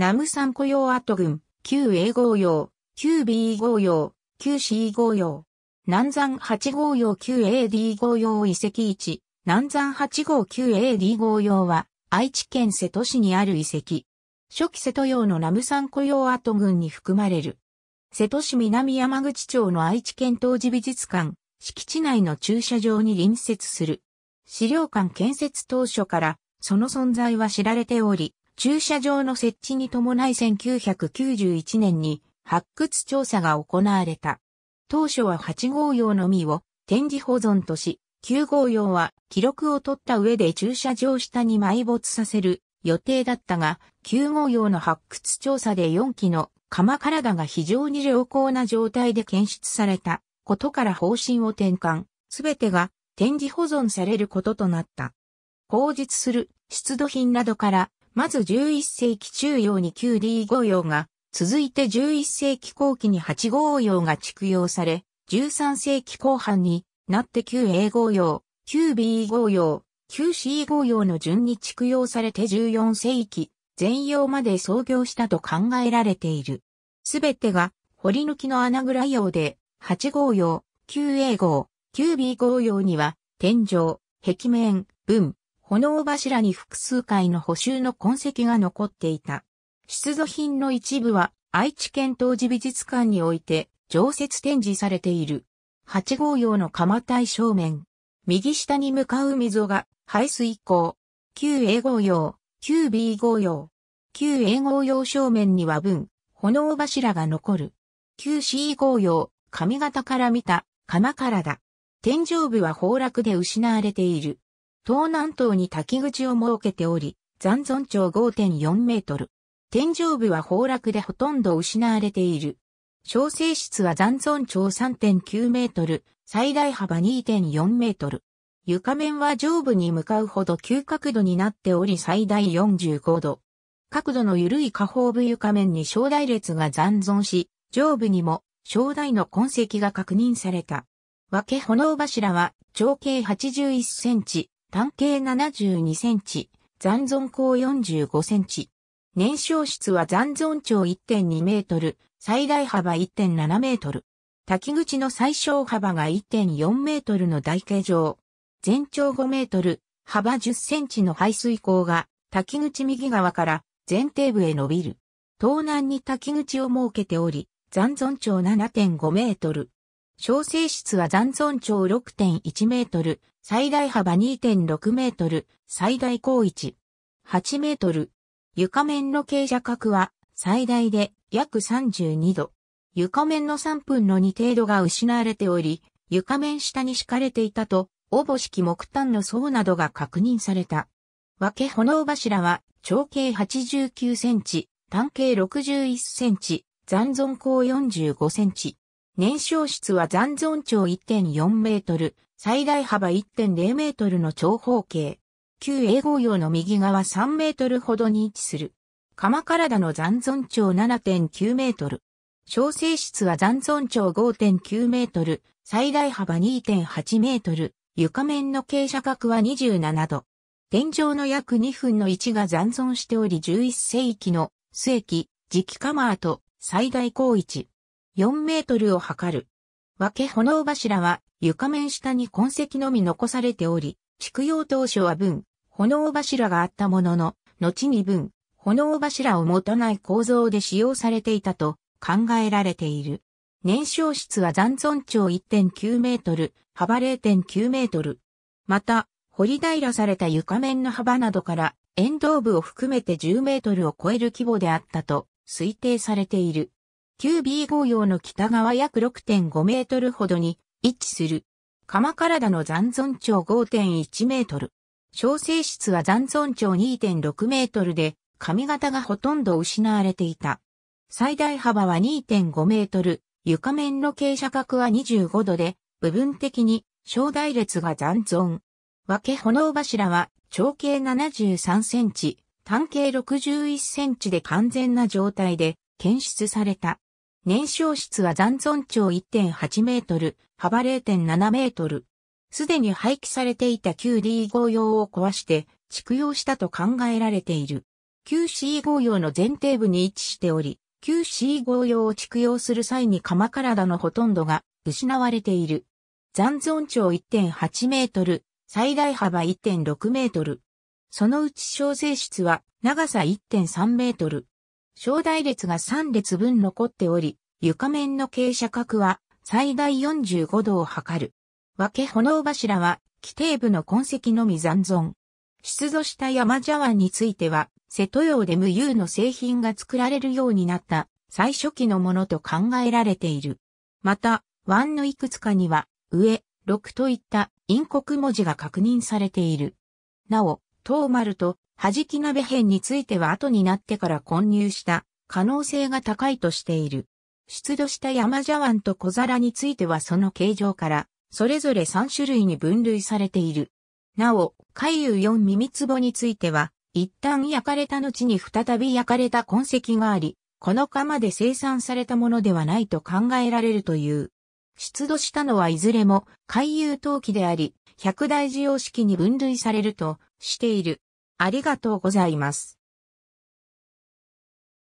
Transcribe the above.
ナムサンコ用跡アト旧 A 号用、旧 B 号用、旧 C 号用。南山8号用旧 AD 号用遺跡1、南山8号旧 AD 号用は、愛知県瀬戸市にある遺跡。初期瀬戸用のナムサンコ用跡アトに含まれる。瀬戸市南山口町の愛知県当時美術館、敷地内の駐車場に隣接する。資料館建設当初から、その存在は知られており、駐車場の設置に伴い1991年に発掘調査が行われた。当初は8号用のみを展示保存とし、9号用は記録を取った上で駐車場下に埋没させる予定だったが、9号用の発掘調査で4機の鎌体が非常に良好な状態で検出されたことから方針を転換、すべてが展示保存されることとなった。後述する出土品などからまず11世紀中央に 9D 5用が、続いて11世紀後期に8号用が蓄養され、13世紀後半になって 9A 号用、9B 号用、9C 号用の順に蓄養されて14世紀、全用まで創業したと考えられている。すべてが、掘り抜きの穴ぐらい用で、8号用、9A 号、9B 号用には、天井、壁面、文、炎柱に複数回の補修の痕跡が残っていた。出土品の一部は愛知県当時美術館において常設展示されている。八号用の釜体正面。右下に向かう溝が排水口。旧 A 号用、旧 B 号用。旧 A 号用正面には分、炎柱が残る。旧 C 号用、髪型から見た、釜からだ。天井部は崩落で失われている。東南東に滝口を設けており、残存長5.4メートル。天井部は崩落でほとんど失われている。小生室は残存長3.9メートル、最大幅2.4メートル。床面は上部に向かうほど急角度になっており最大45度。角度の緩い下方部床面に小台列が残存し、上部にも小台の痕跡が確認された。分け炎柱は長径81センチ、単径72センチ、残存高45センチ。燃焼室は残存長1.2メートル、最大幅1.7メートル。滝口の最小幅が1.4メートルの台形状。全長5メートル、幅10センチの排水口が滝口右側から前底部へ伸びる。東南に滝口を設けており、残存長7.5メートル。小生室は残存長6.1メートル、最大幅2.6メートル、最大高1、8メートル。床面の傾斜角は最大で約32度。床面の3分の2程度が失われており、床面下に敷かれていたと、おぼしき木炭の層などが確認された。分け炎柱は長径89センチ、単径61センチ、残存高45センチ。燃焼室は残存長1.4メートル、最大幅1.0メートルの長方形。旧英語用の右側3メートルほどに位置する。鎌体の残存長7.9メートル。小生室は残存長5.9メートル、最大幅2.8メートル、床面の傾斜角は27度。天井の約2分の1が残存しており11世紀の末期、磁気カマーと最大高位置。4メートルを測る。分け炎柱は床面下に痕跡のみ残されており、築用当初は分、炎柱があったものの、後に分、炎柱を持たない構造で使用されていたと考えられている。燃焼室は残存長1.9メートル、幅0.9メートル。また、掘り平らされた床面の幅などから、沿道部を含めて10メートルを超える規模であったと推定されている。q b 号用の北側約6.5メートルほどに位置する。鎌体の残存長5.1メートル。小生室は残存長2.6メートルで、髪型がほとんど失われていた。最大幅は2.5メートル、床面の傾斜角は25度で、部分的に小大列が残存。分け炎柱は長径73センチ、単径61センチで完全な状態で検出された。燃焼室は残存長1.8メートル、幅0.7メートル。すでに廃棄されていた q d 5用を壊して蓄養したと考えられている。q c 5用の前提部に位置しており、q c 5用を蓄養する際に釜体のほとんどが失われている。残存長1.8メートル、最大幅1.6メートル。そのうち小生室は長さ1.3メートル、小台列が3列分残っており、床面の傾斜角は最大45度を測る。分け炎柱は、規定部の痕跡のみ残存。出土した山茶碗については、瀬戸洋で無有の製品が作られるようになった最初期のものと考えられている。また、湾のいくつかには、上、六といった陰国文字が確認されている。なお、東丸と弾き鍋編については後になってから混入した可能性が高いとしている。出土した山茶碗と小皿についてはその形状から、それぞれ3種類に分類されている。なお、海遊4耳壺については、一旦焼かれた後に再び焼かれた痕跡があり、この窯で生産されたものではないと考えられるという。出土したのはいずれも海遊陶器であり、百大事様式に分類されるとしている。ありがとうございます。